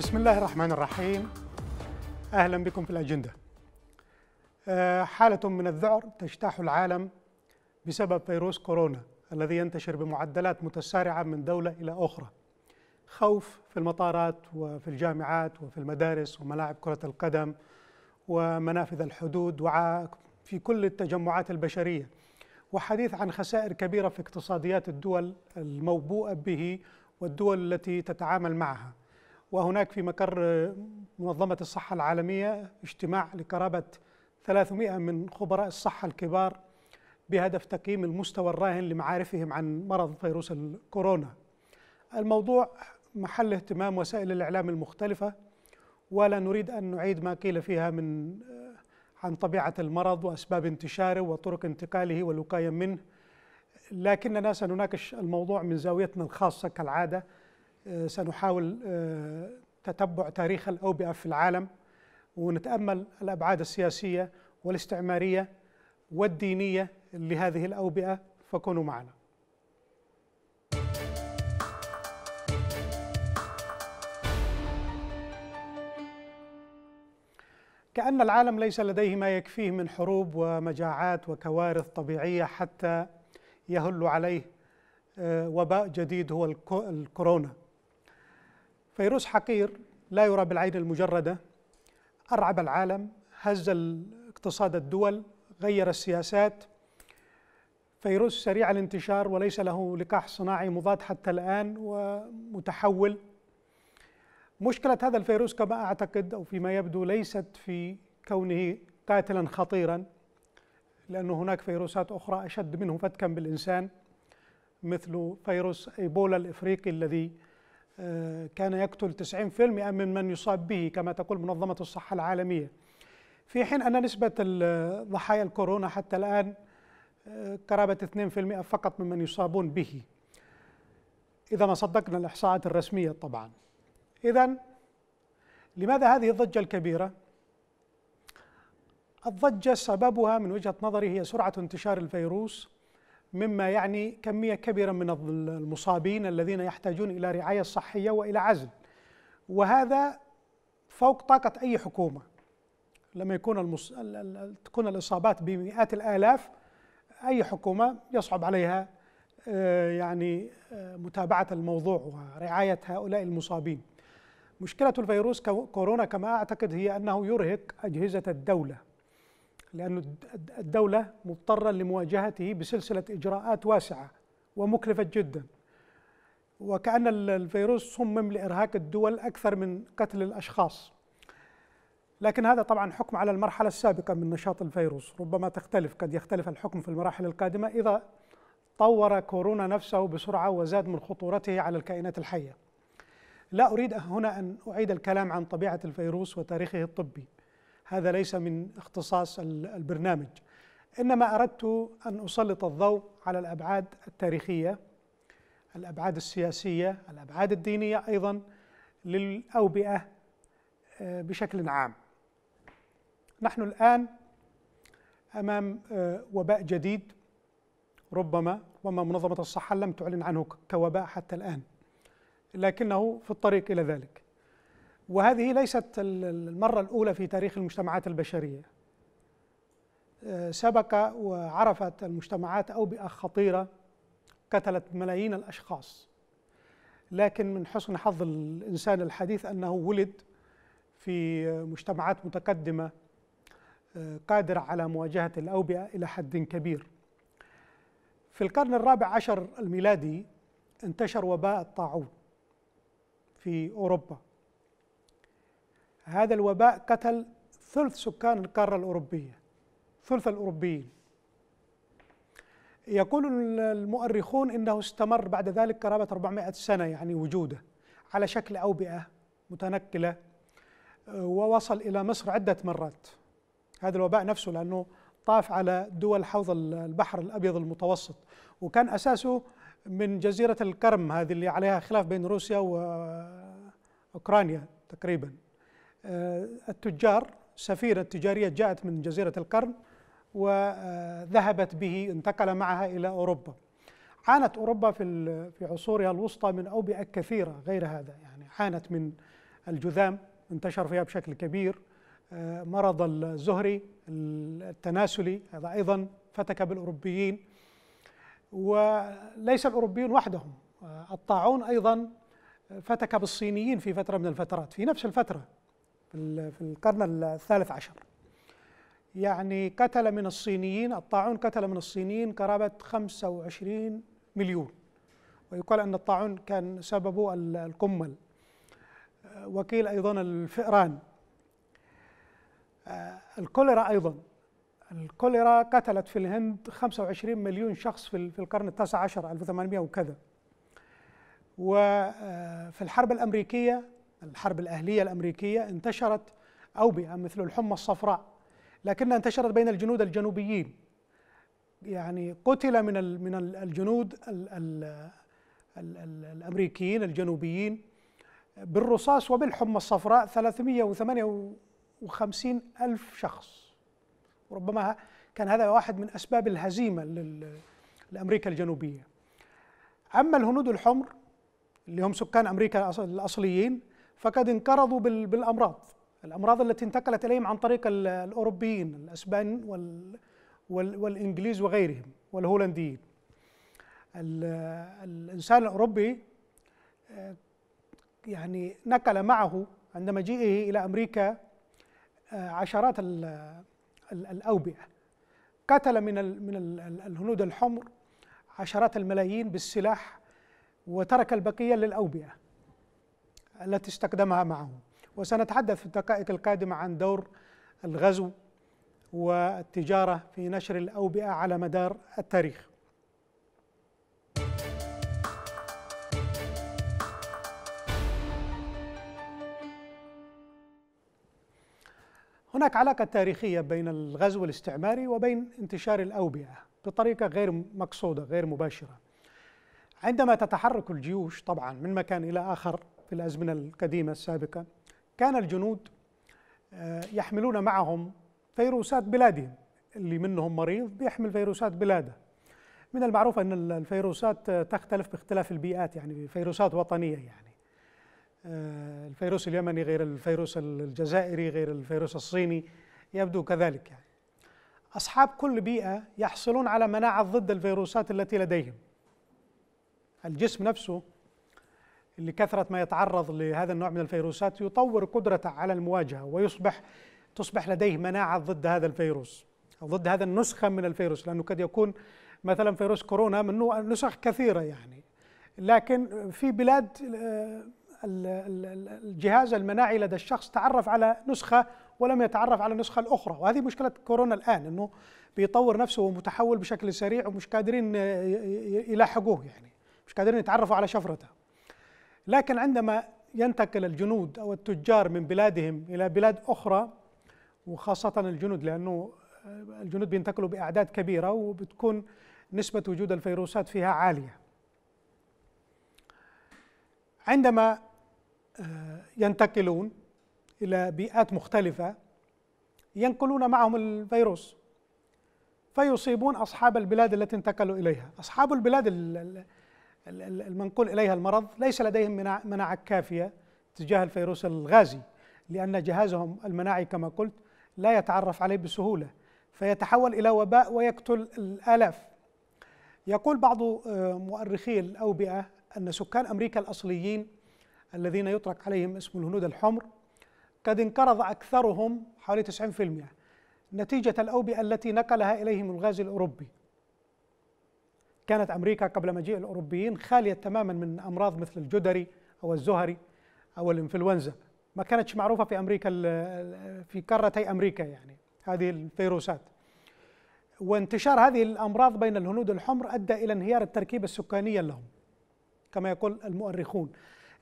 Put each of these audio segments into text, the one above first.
بسم الله الرحمن الرحيم أهلا بكم في الأجندة آه، حالة من الذعر تجتاح العالم بسبب فيروس كورونا الذي ينتشر بمعدلات متسارعة من دولة إلى أخرى خوف في المطارات وفي الجامعات وفي المدارس وملاعب كرة القدم ومنافذ الحدود وعاء في كل التجمعات البشرية وحديث عن خسائر كبيرة في اقتصاديات الدول الموبوءة به والدول التي تتعامل معها وهناك في مقر منظمة الصحة العالمية اجتماع لقرابة 300 من خبراء الصحة الكبار بهدف تقييم المستوى الراهن لمعارفهم عن مرض فيروس الكورونا. الموضوع محل اهتمام وسائل الإعلام المختلفة ولا نريد أن نعيد ما قيل فيها من آه، عن طبيعة المرض وأسباب انتشاره وطرق انتقاله والوقاية منه لكننا سنناقش الموضوع من زاويتنا الخاصة كالعادة سنحاول آه، تتبع تاريخ الأوبئة في العالم ونتأمل الأبعاد السياسية والاستعمارية والدينية لهذه الأوبئة فكونوا معنا كأن العالم ليس لديه ما يكفيه من حروب ومجاعات وكوارث طبيعية حتى يهل عليه آه، وباء جديد هو الكورونا فيروس حقير لا يرى بالعين المجردة أرعب العالم هز اقتصاد الدول غير السياسات فيروس سريع الانتشار وليس له لقاح صناعي مضاد حتى الآن ومتحول مشكلة هذا الفيروس كما أعتقد أو فيما يبدو ليست في كونه قاتلا خطيرا لأن هناك فيروسات أخرى أشد منه فتكا بالإنسان مثل فيروس إيبولا الإفريقي الذي آه، كان يقتل 90% من من يصاب به كما تقول منظمة الصحة العالمية في حين أن نسبة ضحايا الكورونا حتى الآن آه، قرابة 2% فقط ممن يصابون به إذا ما صدقنا الإحصاءات الرسمية طبعا إذا لماذا هذه الضجة الكبيرة؟ الضجة سببها من وجهة نظري هي سرعة انتشار الفيروس مما يعني كمية كبيرة من المصابين الذين يحتاجون إلى رعاية صحية وإلى عزل وهذا فوق طاقة أي حكومة لما يكون المص... تكون الإصابات بمئات الآلاف أي حكومة يصعب عليها آه، يعني آه، متابعة الموضوع ورعاية هؤلاء المصابين مشكلة الفيروس كورونا كما أعتقد هي أنه يرهق أجهزة الدولة لأن الدولة مضطرة لمواجهته بسلسلة إجراءات واسعة ومكلفة جدا وكأن الفيروس صمم لإرهاق الدول أكثر من قتل الأشخاص لكن هذا طبعا حكم على المرحلة السابقة من نشاط الفيروس ربما تختلف قد يختلف الحكم في المراحل القادمة إذا طور كورونا نفسه بسرعة وزاد من خطورته على الكائنات الحية لا أريد هنا أن أعيد الكلام عن طبيعة الفيروس وتاريخه الطبي هذا ليس من اختصاص البرنامج انما اردت ان اسلط الضوء على الابعاد التاريخيه الابعاد السياسيه الابعاد الدينيه ايضا للاوبئه آه، بشكل عام نحن الان امام آه، وباء جديد ربما ربما منظمه الصحه لم تعلن عنه كوباء حتى الان لكنه في الطريق الى ذلك وهذه ليست المرة الأولى في تاريخ المجتمعات البشرية آه، سبق وعرفت المجتمعات أوبئة خطيرة قتلت ملايين الأشخاص لكن من حسن حظ الإنسان الحديث أنه ولد في مجتمعات متقدمة آه، قادرة على مواجهة الأوبئة إلى حد كبير في القرن الرابع عشر الميلادي انتشر وباء الطاعون في أوروبا هذا الوباء قتل ثلث سكان القارة الأوروبية ثلث الأوروبيين يقول المؤرخون إنه استمر بعد ذلك قرابة 400 سنة يعني وجوده على شكل أوبئة متنقلة آه، ووصل إلى مصر عدة مرات هذا الوباء نفسه لأنه طاف على دول حوض البحر الأبيض المتوسط وكان أساسه من جزيرة الكرم هذه اللي عليها خلاف بين روسيا وأوكرانيا آه، تقريباً آه، التجار سفيرة تجارية جاءت من جزيرة القرن وذهبت آه، به انتقل معها إلى أوروبا عانت أوروبا في في عصورها الوسطى من أوبئة كثيرة غير هذا يعني عانت من الجذام انتشر فيها بشكل كبير آه، مرض الزهري التناسلي هذا أيضا فتك بالأوروبيين وليس الأوروبيون وحدهم الطاعون أيضا فتك بالصينيين في فترة من الفترات في نفس الفترة في في القرن الثالث عشر يعني قتل من الصينيين الطاعون قتل من الصينيين قرابة 25 مليون ويقال أن الطاعون كان سببه القمل آه، وقيل أيضا الفئران آه، الكوليرا أيضا الكوليرا قتلت في الهند 25 مليون شخص في القرن التاسع عشر 1800 وكذا وفي آه، الحرب الأمريكية الحرب الأهلية الأمريكية انتشرت أوبئة مثل الحمى الصفراء لكنها انتشرت بين الجنود الجنوبيين يعني قتل من من الجنود الامريكيين الجنوبيين بالرصاص وبالحمى الصفراء 358 ألف شخص ربما كان هذا واحد من أسباب الهزيمة لأمريكا الجنوبية أما الهنود الحمر اللي هم سكان أمريكا الأصليين فقد انقرضوا بالامراض الامراض التي انتقلت اليهم عن طريق الاوروبيين الاسبان وال والانجليز وغيرهم والهولنديين الانسان الاوروبي آه، يعني نقل معه عند مجيئه الى امريكا آه، عشرات الاوبئه قتل من من الهنود الحمر عشرات الملايين بالسلاح وترك البقيه للاوبئه التي استخدمها معه وسنتحدث في الدقائق القادمة عن دور الغزو والتجارة في نشر الأوبئة على مدار التاريخ هناك علاقة تاريخية بين الغزو الاستعماري وبين انتشار الأوبئة بطريقة غير مقصودة غير مباشرة عندما تتحرك الجيوش طبعا من مكان إلى آخر في الأزمنة القديمة السابقة كان الجنود آه، يحملون معهم فيروسات بلادهم اللي منهم مريض بيحمل فيروسات بلاده من المعروف أن الفيروسات آه، تختلف باختلاف البيئات يعني فيروسات وطنية يعني آه، الفيروس اليمني غير الفيروس الجزائري غير الفيروس الصيني يبدو كذلك يعني أصحاب كل بيئة يحصلون على مناعة ضد الفيروسات التي لديهم الجسم نفسه لكثرة ما يتعرض لهذا النوع من الفيروسات يطور قدرته على المواجهة ويصبح تصبح لديه مناعة ضد هذا الفيروس أو ضد هذا النسخة من الفيروس لأنه قد يكون مثلا فيروس كورونا منه نسخ كثيرة يعني لكن في بلاد آه، الجهاز المناعي لدى الشخص تعرف على نسخة ولم يتعرف على النسخة الأخرى وهذه مشكلة كورونا الآن أنه بيطور نفسه ومتحول بشكل سريع ومش قادرين آه، يلاحقوه يعني مش قادرين يتعرفوا على شفرته لكن عندما ينتقل الجنود أو التجار من بلادهم إلى بلاد أخرى وخاصة الجنود لأنه الجنود بينتقلوا بأعداد كبيرة وبتكون نسبة وجود الفيروسات فيها عالية عندما آه، ينتقلون إلى بيئات مختلفة ينقلون معهم الفيروس فيصيبون أصحاب البلاد التي انتقلوا إليها أصحاب البلاد المنقول إليها المرض ليس لديهم مناعة كافية تجاه الفيروس الغازي لأن جهازهم المناعي كما قلت لا يتعرف عليه بسهولة فيتحول إلى وباء ويقتل الآلاف يقول بعض آه، مؤرخي الأوبئة أن سكان أمريكا الأصليين الذين يطلق عليهم اسم الهنود الحمر قد انقرض أكثرهم حوالي 90% نتيجة الأوبئة التي نقلها إليهم الغاز الأوروبي كانت أمريكا قبل مجيء الأوروبيين خالية تماما من أمراض مثل الجدري أو الزهري أو الإنفلونزا ما كانتش معروفة في أمريكا في قارتي أمريكا يعني هذه الفيروسات وانتشار هذه الأمراض بين الهنود الحمر أدى إلى انهيار التركيبة السكانية لهم كما يقول المؤرخون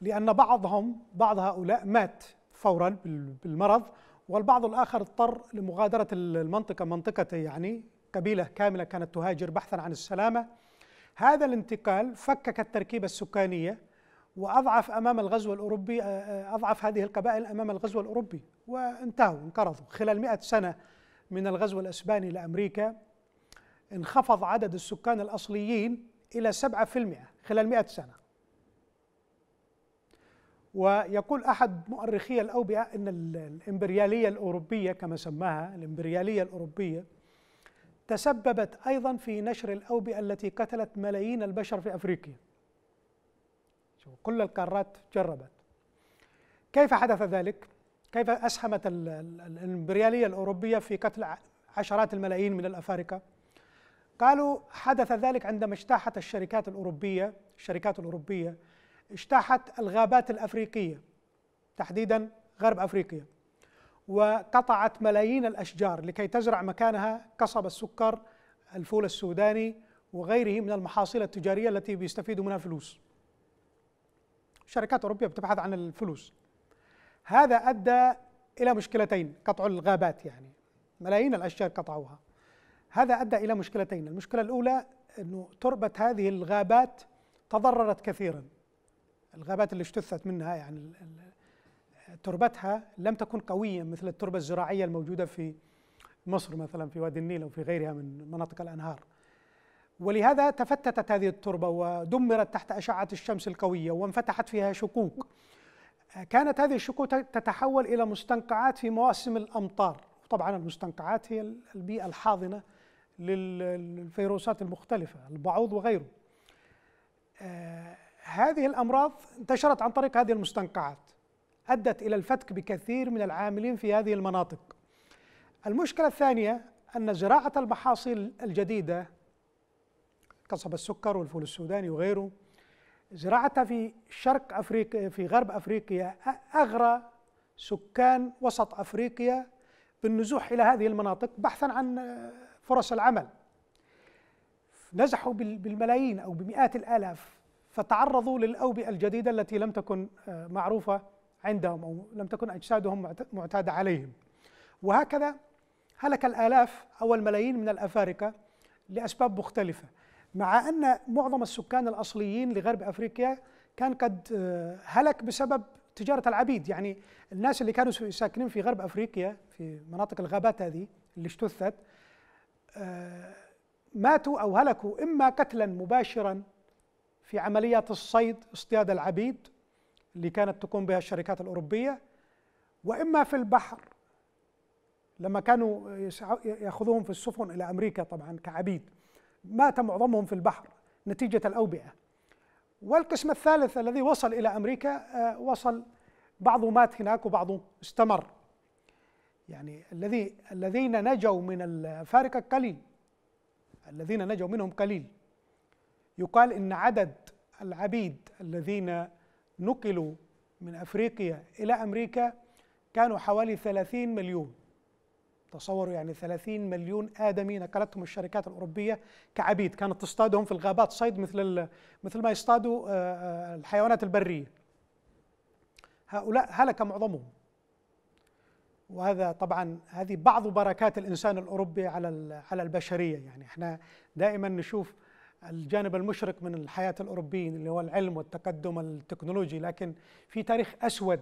لأن بعضهم بعض هؤلاء مات فورا بالمرض والبعض الآخر اضطر لمغادرة المنطقة منطقته يعني قبيلة كاملة كانت تهاجر بحثا عن السلامة هذا الانتقال فكك التركيبة السكانية وأضعف أمام الغزو الأوروبي آه، آه، أضعف هذه القبائل أمام الغزو الأوروبي وانتهوا انقرضوا خلال مئة سنة من الغزو الأسباني لأمريكا انخفض عدد السكان الأصليين إلى 7% خلال 100 سنة ويقول أحد مؤرخي الأوبئة أن الإمبريالية الأوروبية كما سماها الإمبريالية الأوروبية تسببت أيضا في نشر الأوبئة التي قتلت ملايين البشر في أفريقيا كل القارات جربت كيف حدث ذلك؟ كيف أسهمت الإمبريالية الأوروبية في قتل عشرات الملايين من الأفارقة؟ قالوا حدث ذلك عندما اجتاحت الشركات الأوروبية الشركات الأوروبية اجتاحت الغابات الأفريقية تحديدا غرب أفريقيا وقطعت ملايين الاشجار لكي تزرع مكانها قصب السكر، الفول السوداني وغيره من المحاصيل التجاريه التي بيستفيدوا منها فلوس. شركات اوروبيه بتبحث عن الفلوس. هذا ادى الى مشكلتين، قطع الغابات يعني ملايين الاشجار قطعوها. هذا ادى الى مشكلتين، المشكله الاولى انه تربه هذه الغابات تضررت كثيرا. الغابات اللي اجتثت منها يعني تربتها لم تكن قوية مثل التربة الزراعية الموجودة في مصر مثلا في وادي النيل أو في غيرها من مناطق الأنهار ولهذا تفتتت هذه التربة ودمرت تحت أشعة الشمس القوية وانفتحت فيها شقوق كانت هذه الشقوق تتحول إلى مستنقعات في مواسم الأمطار طبعا المستنقعات هي البيئة الحاضنة للفيروسات المختلفة البعوض وغيره آه، هذه الأمراض انتشرت عن طريق هذه المستنقعات أدت إلى الفتك بكثير من العاملين في هذه المناطق المشكلة الثانية أن زراعة المحاصيل الجديدة قصب السكر والفول السوداني وغيره زراعتها في شرق أفريقيا في غرب أفريقيا أغرى سكان وسط أفريقيا بالنزوح إلى هذه المناطق بحثا عن فرص العمل نزحوا بالملايين أو بمئات الآلاف فتعرضوا للأوبئة الجديدة التي لم تكن معروفة عندهم أو لم تكن أجسادهم معتادة عليهم وهكذا هلك الآلاف أو الملايين من الأفارقة لأسباب مختلفة مع أن معظم السكان الأصليين لغرب أفريقيا كان قد آه، هلك بسبب تجارة العبيد يعني الناس اللي كانوا ساكنين في غرب أفريقيا في مناطق الغابات هذه اللي اجتثت آه، ماتوا أو هلكوا إما قتلا مباشرا في عمليات الصيد اصطياد العبيد اللي كانت تقوم بها الشركات الأوروبية وإما في البحر لما كانوا ياخذوهم في السفن إلى أمريكا طبعا كعبيد مات معظمهم في البحر نتيجة الأوبئة والقسم الثالث الذي وصل إلى أمريكا آه، وصل بعضه مات هناك وبعضه استمر يعني الذي الذين نجوا من الفارقة قليل الذين نجوا منهم قليل يقال إن عدد العبيد الذين نقلوا من أفريقيا إلى أمريكا كانوا حوالي 30 مليون تصوروا يعني 30 مليون آدمي نقلتهم الشركات الأوروبية كعبيد كانت تصطادهم في الغابات صيد مثل مثل ما يصطادوا آه، آه، الحيوانات البرية هؤلاء هلك معظمهم وهذا طبعا هذه بعض بركات الإنسان الأوروبي على على البشرية يعني احنا دائما نشوف الجانب المشرق من الحياة الأوروبيين اللي هو العلم والتقدم التكنولوجي لكن في تاريخ أسود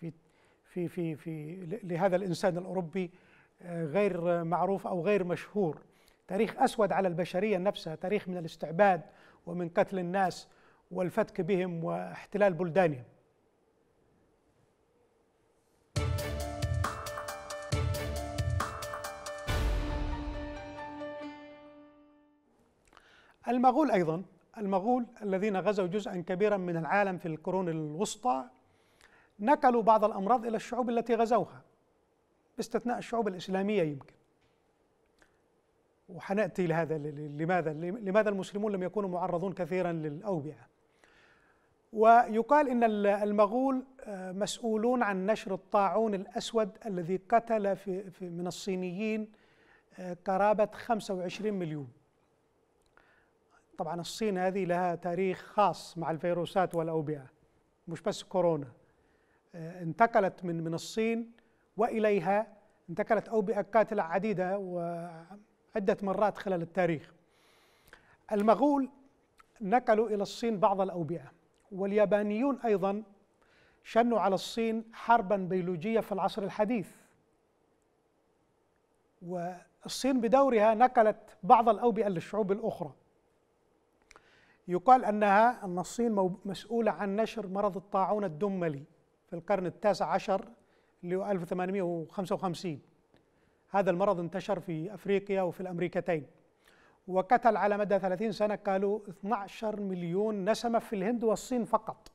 في في في في لهذا الإنسان الأوروبي آه، غير معروف أو غير مشهور تاريخ أسود على البشرية نفسها تاريخ من الاستعباد ومن قتل الناس والفتك بهم واحتلال بلدانهم المغول أيضا المغول الذين غزوا جزءا كبيرا من العالم في القرون الوسطى نقلوا بعض الأمراض إلى الشعوب التي غزوها باستثناء الشعوب الإسلامية يمكن وحنأتي لهذا لماذا لماذا المسلمون لم يكونوا معرضون كثيرا للأوبئة ويقال إن المغول آه، مسؤولون عن نشر الطاعون الأسود الذي قتل في من الصينيين آه، قرابة 25 مليون طبعا الصين هذه لها تاريخ خاص مع الفيروسات والأوبئة مش بس كورونا آه، انتقلت من من الصين وإليها انتقلت أوبئة قاتلة عديدة وعدة مرات خلال التاريخ المغول نقلوا إلى الصين بعض الأوبئة واليابانيون أيضا شنوا على الصين حربا بيولوجية في العصر الحديث والصين بدورها نقلت بعض الأوبئة للشعوب الأخرى يقال أنها أن الصين مسؤولة عن نشر مرض الطاعون الدملي في القرن التاسع عشر اللي هو 1855 هذا المرض انتشر في أفريقيا وفي الأمريكتين وقتل على مدى 30 سنة قالوا 12 مليون نسمة في الهند والصين فقط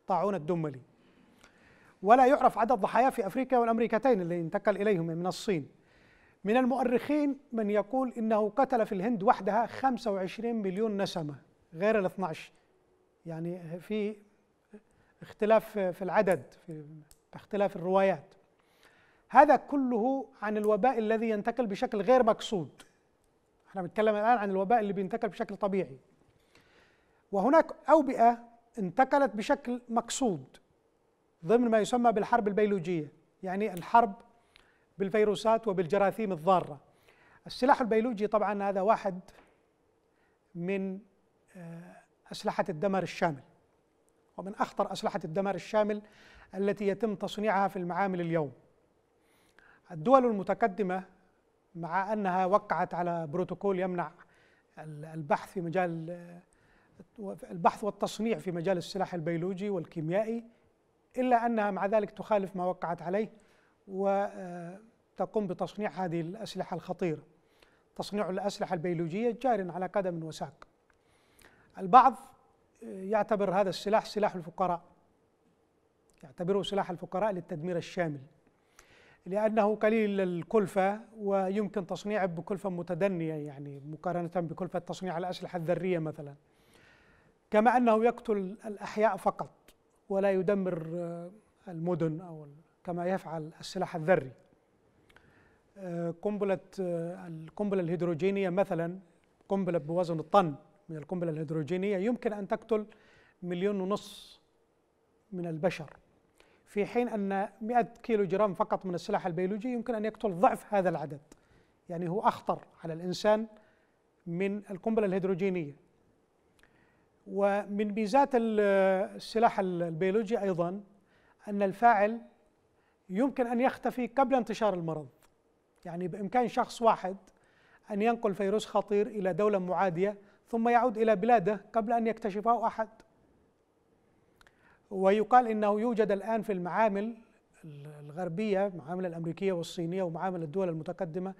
الطاعون الدملي ولا يعرف عدد ضحايا في أفريقيا والأمريكتين اللي انتقل إليهم من الصين من المؤرخين من يقول إنه قتل في الهند وحدها 25 مليون نسمة غير ال 12 يعني في اختلاف في العدد في اختلاف الروايات هذا كله عن الوباء الذي ينتقل بشكل غير مقصود احنا بنتكلم الآن عن الوباء اللي بينتقل بشكل طبيعي وهناك أوبئة انتقلت بشكل مقصود ضمن ما يسمى بالحرب البيولوجية يعني الحرب بالفيروسات وبالجراثيم الضاره. السلاح البيولوجي طبعا هذا واحد من آه، اسلحه الدمار الشامل ومن اخطر اسلحه الدمار الشامل التي يتم تصنيعها في المعامل اليوم. الدول المتقدمه مع انها وقعت على بروتوكول يمنع البحث في مجال آه، البحث والتصنيع في مجال السلاح البيولوجي والكيميائي الا انها مع ذلك تخالف ما وقعت عليه وتقوم بتصنيع هذه الأسلحة الخطيرة تصنيع الأسلحة البيولوجية جار على قدم وساق البعض يعتبر هذا السلاح سلاح الفقراء يعتبره سلاح الفقراء للتدمير الشامل لأنه قليل الكلفة ويمكن تصنيعه بكلفة متدنية يعني مقارنة بكلفة تصنيع الأسلحة الذرية مثلا كما أنه يقتل الأحياء فقط ولا يدمر المدن أو كما يفعل السلاح الذري آه، قنبلة آه، القنبلة الهيدروجينية مثلا قنبلة بوزن الطن من القنبلة الهيدروجينية يمكن أن تقتل مليون ونصف من البشر في حين أن 100 كيلو جرام فقط من السلاح البيولوجي يمكن أن يقتل ضعف هذا العدد يعني هو أخطر على الإنسان من القنبلة الهيدروجينية ومن ميزات السلاح البيولوجي أيضا أن الفاعل يمكن أن يختفي قبل انتشار المرض يعني بإمكان شخص واحد أن ينقل فيروس خطير إلى دولة معادية ثم يعود إلى بلاده قبل أن يكتشفه أحد ويقال إنه يوجد الآن في المعامل الغربية المعامل الأمريكية والصينية ومعامل الدول المتقدمة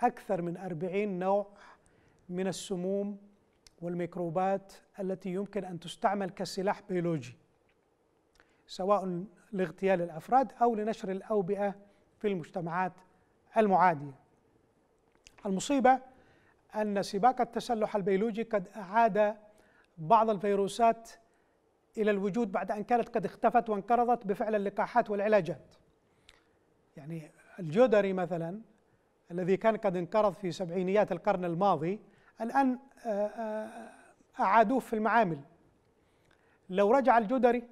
أكثر من أربعين نوع من السموم والميكروبات التي يمكن أن تستعمل كسلاح بيولوجي سواء لاغتيال الافراد او لنشر الاوبئه في المجتمعات المعاديه. المصيبه ان سباق التسلح البيولوجي قد اعاد بعض الفيروسات الى الوجود بعد ان كانت قد اختفت وانقرضت بفعل اللقاحات والعلاجات. يعني الجودري مثلا الذي كان قد انقرض في سبعينيات القرن الماضي الان آه، آه، آه، اعادوه في المعامل. لو رجع الجدري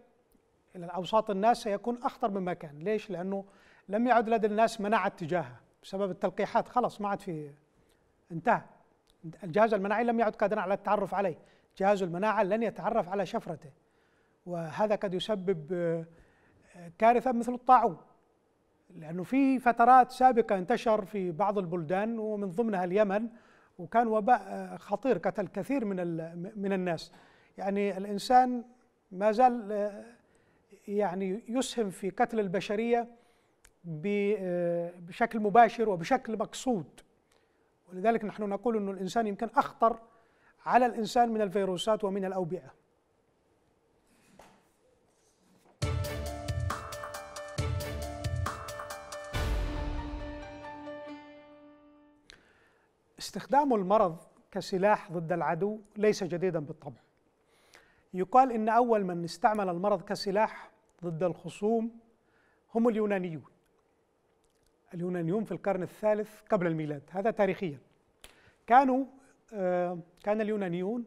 إلى أوساط الناس سيكون أخطر مما كان ليش؟ لأنه لم يعد لدى الناس مناعة تجاهها بسبب التلقيحات خلاص ما عاد في انتهى الجهاز المناعي لم يعد قادرا على التعرف عليه جهاز المناعة لن يتعرف على شفرته وهذا قد يسبب آه، كارثة مثل الطاعون لأنه في فترات سابقة انتشر في بعض البلدان ومن ضمنها اليمن وكان وباء آه، خطير قتل كثير من من الناس يعني الإنسان ما زال آه، يعني يسهم في قتل البشريه آه، بشكل مباشر وبشكل مقصود ولذلك نحن نقول أن الإنسان يمكن أخطر على الإنسان من الفيروسات ومن الأوبئة استخدام المرض كسلاح ضد العدو ليس جديدا بالطبع يقال إن أول من استعمل المرض كسلاح ضد الخصوم هم اليونانيون اليونانيون في القرن الثالث قبل الميلاد هذا تاريخيا كانوا آه، كان اليونانيون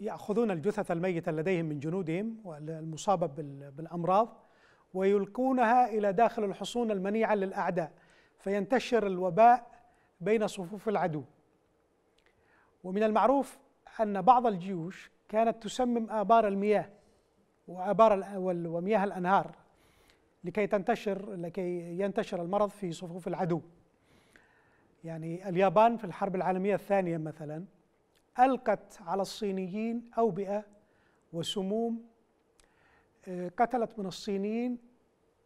يأخذون الجثث الميتة لديهم من جنودهم والمصابة بالأمراض ويلقونها إلى داخل الحصون المنيعة للأعداء فينتشر الوباء بين صفوف العدو ومن المعروف أن بعض الجيوش كانت تسمم آبار المياه وآبار ومياه الأنهار لكي تنتشر لكي ينتشر المرض في صفوف العدو يعني اليابان في الحرب العالمية الثانية مثلا ألقت على الصينيين أوبئة وسموم آه، قتلت من الصينيين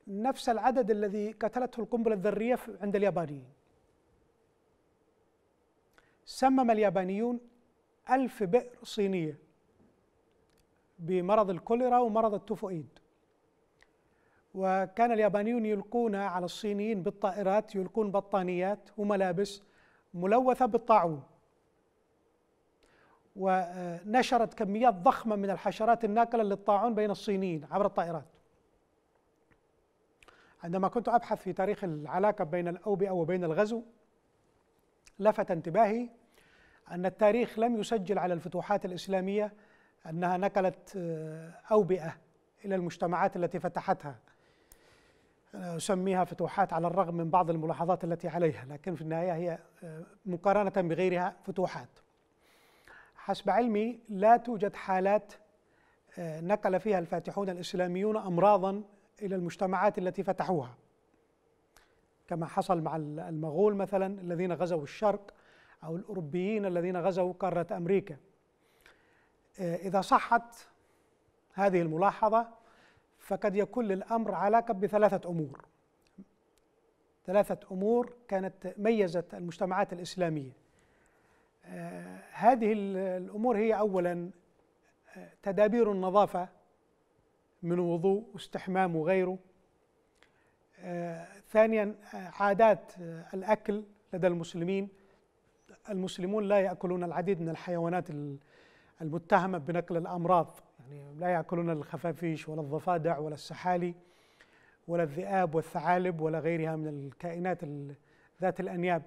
نفس العدد الذي قتلته القنبلة الذرية عند اليابانيين سمم اليابانيون ألف بئر صينية بمرض الكوليرا ومرض التوفوئيد وكان اليابانيون يلقون على الصينيين بالطائرات يلقون بطانيات وملابس ملوثة بالطاعون ونشرت كميات ضخمة من الحشرات الناقلة للطاعون بين الصينيين عبر الطائرات عندما كنت أبحث في تاريخ العلاقة بين الأوبئة وبين الغزو لفت انتباهي أن التاريخ لم يسجل على الفتوحات الإسلامية أنها نقلت آه، أوبئة إلى المجتمعات التي فتحتها أسميها فتوحات على الرغم من بعض الملاحظات التي عليها لكن في النهاية هي آه، مقارنة بغيرها فتوحات حسب علمي لا توجد حالات آه، نقل فيها الفاتحون الإسلاميون أمراضا إلى المجتمعات التي فتحوها كما حصل مع المغول مثلا الذين غزوا الشرق أو الأوروبيين الذين غزوا قارة أمريكا آه، إذا صحت هذه الملاحظة فقد يكون الأمر علاقة بثلاثة أمور ثلاثة أمور كانت ميزت المجتمعات الإسلامية آه، هذه الأمور هي أولا آه، تدابير النظافة من وضوء واستحمام وغيره ثانيا عادات الأكل لدى المسلمين المسلمون لا يأكلون العديد من الحيوانات المتهمة بنقل الأمراض يعني لا يأكلون الخفافيش ولا الضفادع ولا السحالي ولا الذئاب والثعالب ولا غيرها من الكائنات ذات الأنياب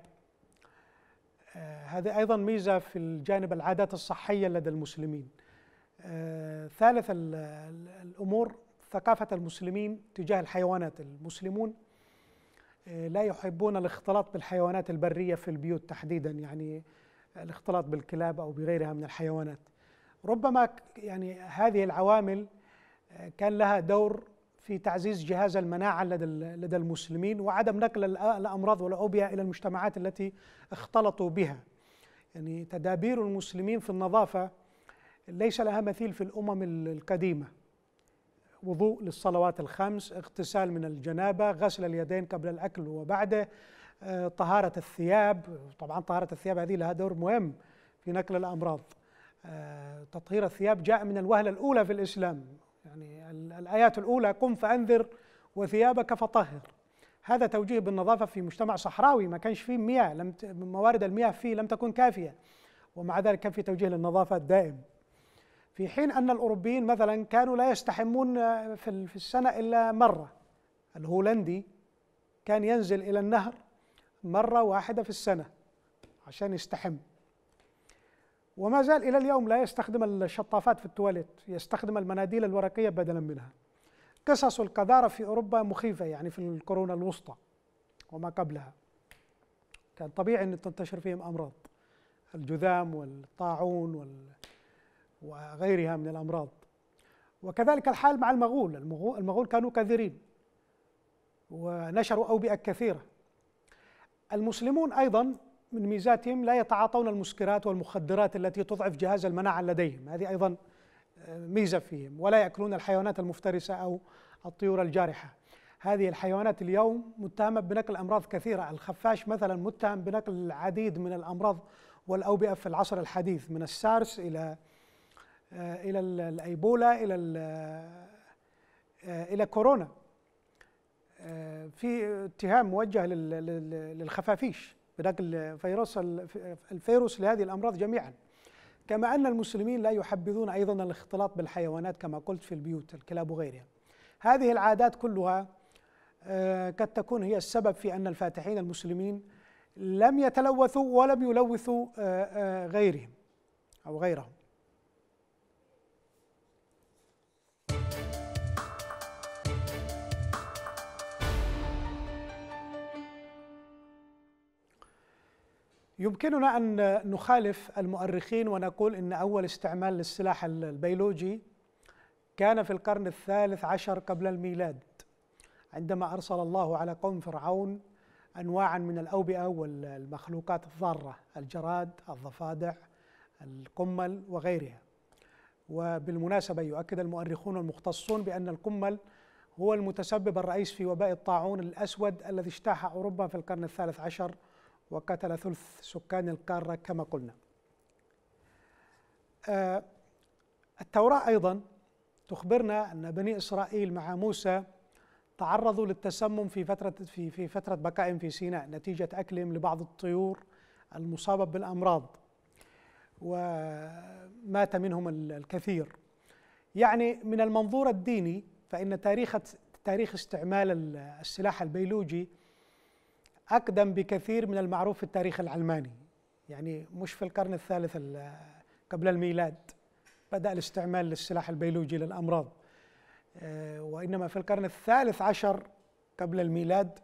هذا آه، هذه أيضا ميزة في الجانب العادات الصحية لدى المسلمين آه، ثالث الأمور ثقافة المسلمين تجاه الحيوانات المسلمون آه، لا يحبون الاختلاط بالحيوانات البرية في البيوت تحديدا يعني الاختلاط بالكلاب أو بغيرها من الحيوانات ربما يعني هذه العوامل آه، كان لها دور في تعزيز جهاز المناعة لدى لدى المسلمين وعدم نقل الأمراض والأوبئة إلى المجتمعات التي اختلطوا بها يعني تدابير المسلمين في النظافة ليس لها مثيل في الأمم القديمة وضوء للصلوات الخمس اغتسال من الجنابة غسل اليدين قبل الأكل وبعده آه، طهارة الثياب طبعا طهارة الثياب هذه لها دور مهم في نقل الأمراض آه، تطهير الثياب جاء من الوهلة الأولى في الإسلام يعني الآيات الأولى قم فأنذر وثيابك فطهر هذا توجيه بالنظافة في مجتمع صحراوي ما كانش فيه مياه لم موارد المياه فيه لم تكن كافية ومع ذلك كان في توجيه للنظافة الدائم في حين أن الأوروبيين مثلا كانوا لا يستحمون آه، في السنة إلا مرة الهولندي كان ينزل إلى النهر مرة واحدة في السنة عشان يستحم وما زال إلى اليوم لا يستخدم الشطافات في التواليت يستخدم المناديل الورقية بدلا منها قصص القذارة في أوروبا مخيفة يعني في القرون الوسطى وما قبلها كان طبيعي أن تنتشر فيهم أمراض الجذام والطاعون وال... وغيرها من الأمراض وكذلك الحال مع المغول المغول كانوا كثيرين ونشروا أوبئة كثيرة المسلمون أيضا من ميزاتهم لا يتعاطون المسكرات والمخدرات التي تضعف جهاز المناعة لديهم هذه أيضا آه، ميزة فيهم ولا يأكلون الحيوانات المفترسة أو الطيور الجارحة هذه الحيوانات اليوم متهمة بنقل أمراض كثيرة الخفاش مثلا متهم بنقل العديد من الأمراض والأوبئة في العصر الحديث من السارس إلى آه، إلى الأيبولا إلى آه، إلى كورونا في اتهام موجه للخفافيش بداكل فيروس الفيروس لهذه الأمراض جميعا كما أن المسلمين لا يحبذون أيضا الاختلاط بالحيوانات كما قلت في البيوت الكلاب وغيرها هذه العادات كلها آه، قد تكون هي السبب في أن الفاتحين المسلمين لم يتلوثوا ولم يلوثوا آه، آه، غيرهم أو غيرهم يمكننا أن نخالف المؤرخين ونقول أن أول استعمال للسلاح البيولوجي كان في القرن الثالث عشر قبل الميلاد عندما أرسل الله على قوم فرعون أنواعا من الأوبئة والمخلوقات الضارة الجراد الضفادع القمل وغيرها وبالمناسبة يؤكد المؤرخون المختصون بأن القمل هو المتسبب الرئيس في وباء الطاعون الأسود الذي اجتاح أوروبا في القرن الثالث عشر وقتل ثلث سكان القارة كما قلنا آه، التوراة أيضا تخبرنا أن بني إسرائيل مع موسى تعرضوا للتسمم في فترة في في فترة بقائهم في سيناء نتيجة أكلهم لبعض الطيور المصابة بالأمراض ومات منهم الكثير يعني من المنظور الديني فإن تاريخ تاريخ استعمال السلاح البيولوجي أقدم بكثير من المعروف في التاريخ العلماني يعني مش في القرن الثالث قبل الميلاد بدأ الاستعمال للسلاح البيولوجي للأمراض آه، وإنما في القرن الثالث عشر قبل الميلاد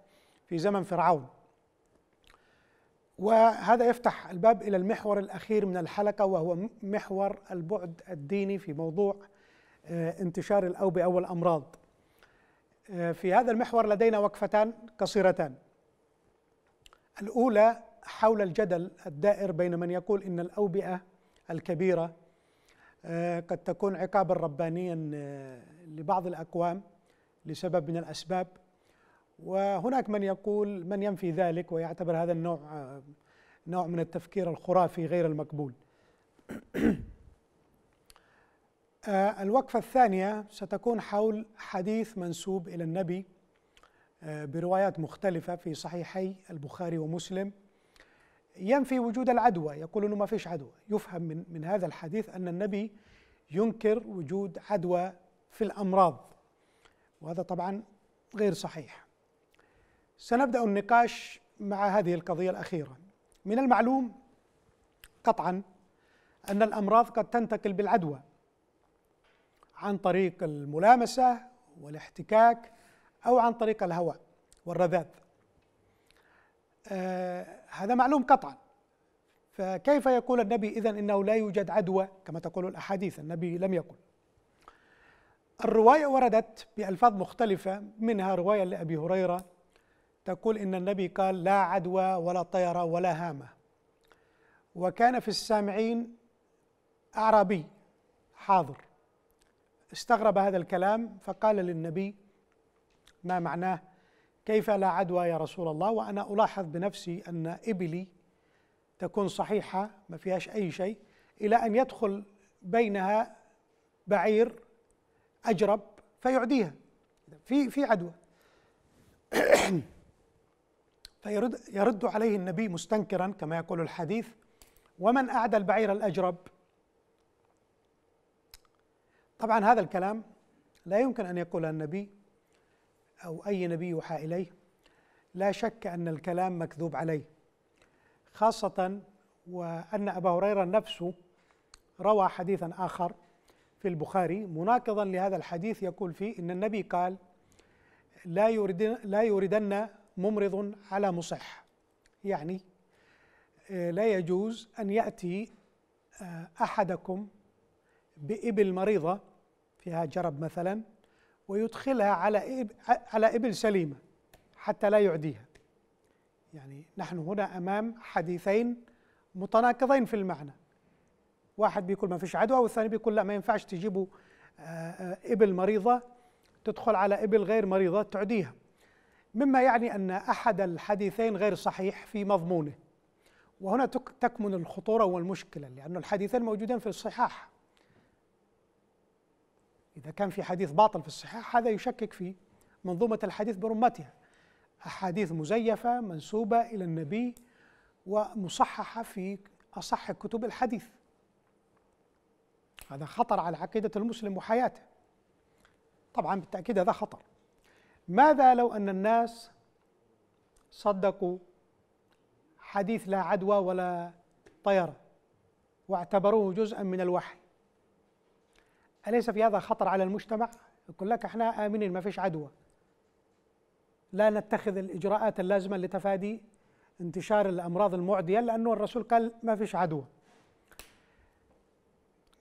في زمن فرعون وهذا يفتح الباب إلى المحور الأخير من الحلقة وهو محور البعد الديني في موضوع آه، انتشار الأوبئة والأمراض آه، في هذا المحور لدينا وقفتان قصيرتان الأولى حول الجدل الدائر بين من يقول إن الأوبئة الكبيرة آه، قد تكون عقابا ربانيا آه، لبعض الأقوام لسبب من الأسباب وهناك من يقول من ينفي ذلك ويعتبر هذا النوع آه، نوع من التفكير الخرافي غير المقبول الوقفة الثانية ستكون حول حديث منسوب إلى النبي بروايات مختلفة في صحيحي البخاري ومسلم ينفي وجود العدوى يقول أنه ما فيش عدوى يفهم من, من هذا الحديث أن النبي ينكر وجود عدوى في الأمراض وهذا طبعا غير صحيح سنبدأ النقاش مع هذه القضية الأخيرة من المعلوم قطعا أن الأمراض قد تنتقل بالعدوى عن طريق الملامسة والاحتكاك أو عن طريق الهواء والرذاذ آه هذا معلوم قطعا فكيف يقول النبي إذا إنه لا يوجد عدوى كما تقول الأحاديث النبي لم يقل الرواية وردت بألفاظ مختلفة منها رواية لأبي هريرة تقول إن النبي قال لا عدوى ولا طيرة ولا هامة وكان في السامعين أعرابي حاضر استغرب هذا الكلام فقال للنبي ما معناه كيف لا عدوى يا رسول الله وأنا ألاحظ بنفسي أن إبلي تكون صحيحة ما فيهاش أي شيء إلى أن يدخل بينها بعير أجرب فيعديها في في عدوى فيرد يرد عليه النبي مستنكرا كما يقول الحديث ومن أعدى البعير الأجرب طبعا هذا الكلام لا يمكن أن يقوله النبي أو أي نبي يوحى إليه لا شك أن الكلام مكذوب عليه خاصة وأن أبا هريرة نفسه روى حديثا آخر في البخاري مناقضا لهذا الحديث يقول فيه إن النبي قال لا يردن لا يردن ممرض على مصح يعني آه، لا يجوز أن يأتي آه، أحدكم بإبل مريضة فيها جرب مثلا ويدخلها على على إبل سليمة حتى لا يعديها يعني نحن هنا أمام حديثين متناقضين في المعنى واحد بيقول ما فيش عدوى والثاني بيقول لا ما ينفعش تجيبوا آه، آه، إبل مريضة تدخل على إبل غير مريضة تعديها مما يعني أن أحد الحديثين غير صحيح في مضمونه وهنا تكمن الخطورة والمشكلة لأن الحديثين موجودين في الصحاح إذا كان في حديث باطل في الصحيح هذا يشكك في منظومة الحديث برمتها أحاديث مزيفة منسوبة إلى النبي ومصححة في أصح كتب الحديث هذا خطر على عقيدة المسلم وحياته طبعا بالتأكيد هذا خطر ماذا لو أن الناس صدقوا حديث لا عدوى ولا طيرة واعتبروه جزءا من الوحي أليس في هذا خطر على المجتمع؟ يقول لك احنا آمنين ما فيش عدوى لا نتخذ الإجراءات اللازمة لتفادي انتشار الأمراض المعدية لأنه الرسول قال ما فيش عدوى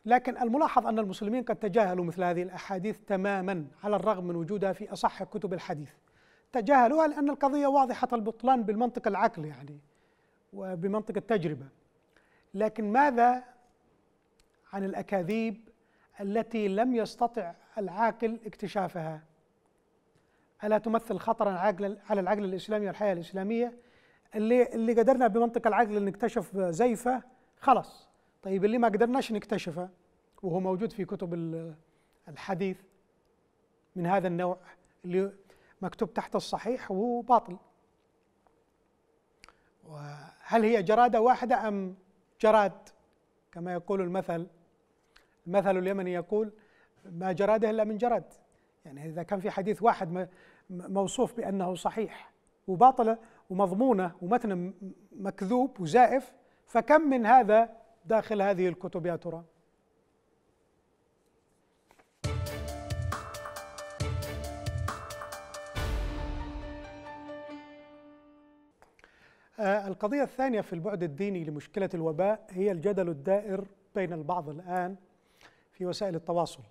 لكن الملاحظ أن المسلمين قد تجاهلوا مثل هذه الأحاديث تماما على الرغم من وجودها في أصح كتب الحديث تجاهلوها لأن القضية واضحة البطلان بالمنطق العقلي يعني وبمنطق التجربة لكن ماذا عن الأكاذيب التي لم يستطع العاقل اكتشافها ألا تمثل خطرا على العقل الإسلامي والحياة الإسلامية اللي اللي قدرنا بمنطق العقل نكتشف زيفه خلاص طيب اللي ما قدرناش نكتشفه وهو موجود في كتب الحديث من هذا النوع اللي مكتوب تحت الصحيح وهو باطل وهل هي جرادة واحدة أم جراد كما يقول المثل المثل اليمني يقول ما جراده إلا من جرد يعني إذا كان في حديث واحد موصوف بأنه صحيح وباطلة ومضمونة ومتن مكذوب وزائف فكم من هذا داخل هذه الكتب يا ترى؟ آه، القضية الثانية في البعد الديني لمشكلة الوباء هي الجدل الدائر بين البعض الآن في وسائل التواصل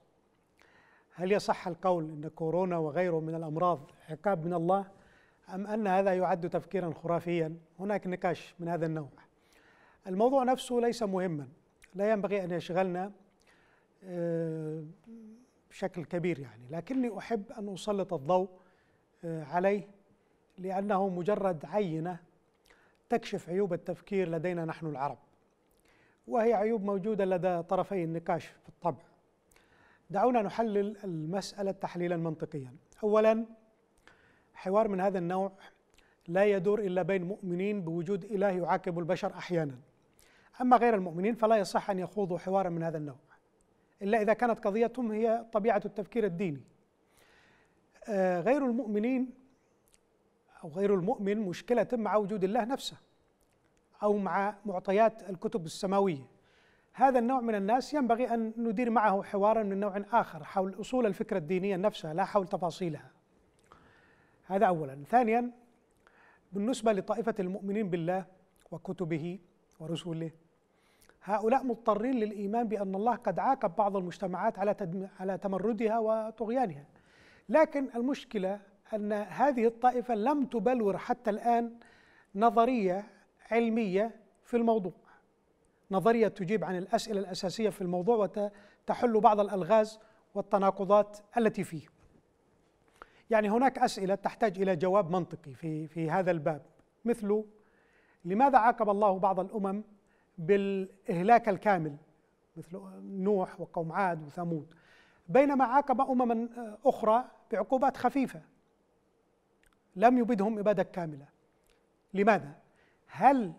هل يصح القول ان كورونا وغيره من الامراض عقاب من الله ام ان هذا يعد تفكيرا خرافيا هناك نقاش من هذا النوع الموضوع نفسه ليس مهما لا ينبغي ان يشغلنا آه، بشكل كبير يعني لكني احب ان اسلط الضوء آه، عليه لانه مجرد عينه تكشف عيوب التفكير لدينا نحن العرب وهي عيوب موجودة لدى طرفي النقاش بالطبع دعونا نحلل المسألة تحليلا منطقيا أولا حوار من هذا النوع لا يدور إلا بين مؤمنين بوجود إله يعاقب البشر أحيانا أما غير المؤمنين فلا يصح أن يخوضوا حوارا من هذا النوع إلا إذا كانت قضيتهم هي طبيعة التفكير الديني آه، غير المؤمنين أو غير المؤمن مشكلة مع وجود الله نفسه أو مع معطيات الكتب السماوية هذا النوع من الناس ينبغي أن ندير معه حوارا من نوع آخر حول أصول الفكرة الدينية نفسها لا حول تفاصيلها هذا أولا ثانيا بالنسبة لطائفة المؤمنين بالله وكتبه ورسله هؤلاء مضطرين للإيمان بأن الله قد عاقب بعض المجتمعات على على تمردها وطغيانها لكن المشكلة أن هذه الطائفة لم تبلور حتى الآن نظرية علمية في الموضوع نظرية تجيب عن الأسئلة الأساسية في الموضوع وتحل بعض الألغاز والتناقضات التي فيه يعني هناك أسئلة تحتاج إلى جواب منطقي في, في هذا الباب مثل لماذا عاقب الله بعض الأمم بالإهلاك الكامل مثل نوح وقوم عاد وثمود بينما عاقب أمما أخرى بعقوبات خفيفة لم يبدهم إبادة كاملة لماذا؟ هل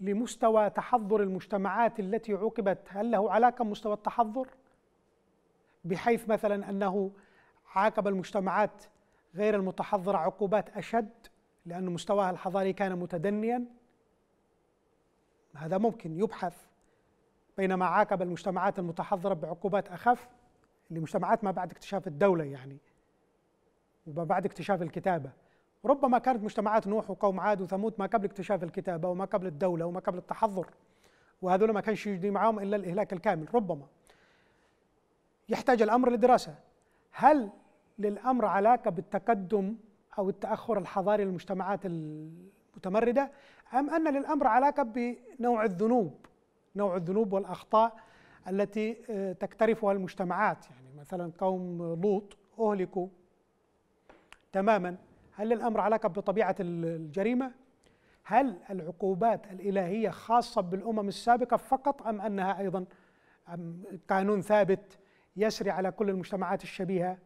لمستوى تحضر المجتمعات التي عوقبت هل له علاقة مستوى التحضر بحيث مثلا أنه عاقب المجتمعات غير المتحضرة عقوبات أشد لأن مستواها الحضاري كان متدنيا هذا ممكن يبحث بينما عاقب المجتمعات المتحضرة بعقوبات أخف لمجتمعات ما بعد اكتشاف الدولة يعني وما بعد اكتشاف الكتابة ربما كانت مجتمعات نوح وقوم عاد وثمود ما قبل اكتشاف الكتابه وما قبل الدوله وما قبل التحضر وهذول ما كانش يجدي معاهم الا الاهلاك الكامل ربما يحتاج الامر لدراسه هل للامر علاقه بالتقدم او التاخر الحضاري للمجتمعات المتمرده ام ان للامر علاقه بنوع الذنوب نوع الذنوب والاخطاء التي آه، تقترفها المجتمعات يعني مثلا قوم لوط اهلكوا تماما هل الأمر علاقة بطبيعة الجريمة؟ هل العقوبات الإلهية خاصة بالأمم السابقة فقط أم أنها أيضا قانون ثابت يسري على كل المجتمعات الشبيهة؟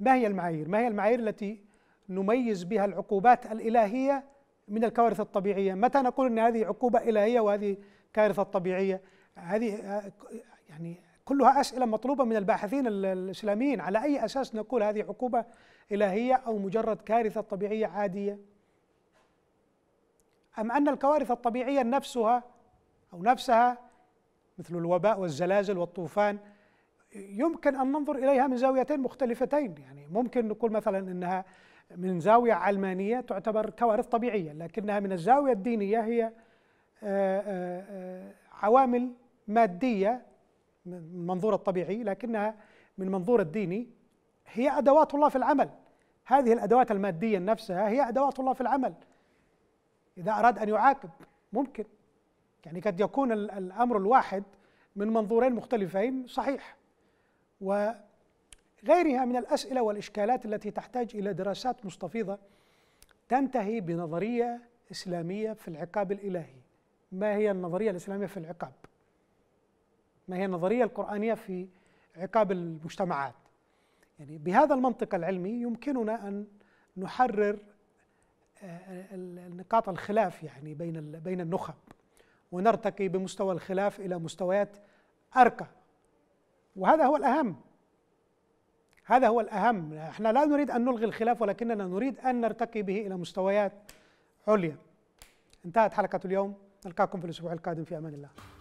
ما هي المعايير؟ ما هي المعايير التي نميز بها العقوبات الإلهية من الكوارث الطبيعية؟ متى نقول أن هذه عقوبة إلهية وهذه كارثة طبيعية؟ هذه آه، يعني كلها أسئلة مطلوبة من الباحثين الإسلاميين على أي أساس نقول هذه عقوبة إلهية أو مجرد كارثة طبيعية عادية أم أن الكوارث الطبيعية نفسها أو نفسها مثل الوباء والزلازل والطوفان يمكن أن ننظر إليها من زاويتين مختلفتين يعني ممكن نقول مثلا أنها من زاوية علمانية تعتبر كوارث طبيعية لكنها من الزاوية الدينية هي آه، آه، آه، عوامل مادية من منظور الطبيعي لكنها من منظور الديني هي ادوات الله في العمل هذه الادوات الماديه نفسها هي ادوات الله في العمل اذا اراد ان يعاقب ممكن يعني قد يكون الامر الواحد من منظورين مختلفين صحيح وغيرها من الاسئله والاشكالات التي تحتاج الى دراسات مستفيضه تنتهي بنظريه اسلاميه في العقاب الالهي ما هي النظريه الاسلاميه في العقاب ما هي النظريه القرانيه في عقاب المجتمعات يعني بهذا المنطق العلمي يمكننا ان نحرر آه، نقاط الخلاف يعني بين بين النخب ونرتقي بمستوى الخلاف الى مستويات ارقى وهذا هو الاهم هذا هو الاهم احنا لا نريد ان نلغي الخلاف ولكننا نريد ان نرتقي به الى مستويات عليا انتهت حلقه اليوم نلقاكم في الاسبوع القادم في امان الله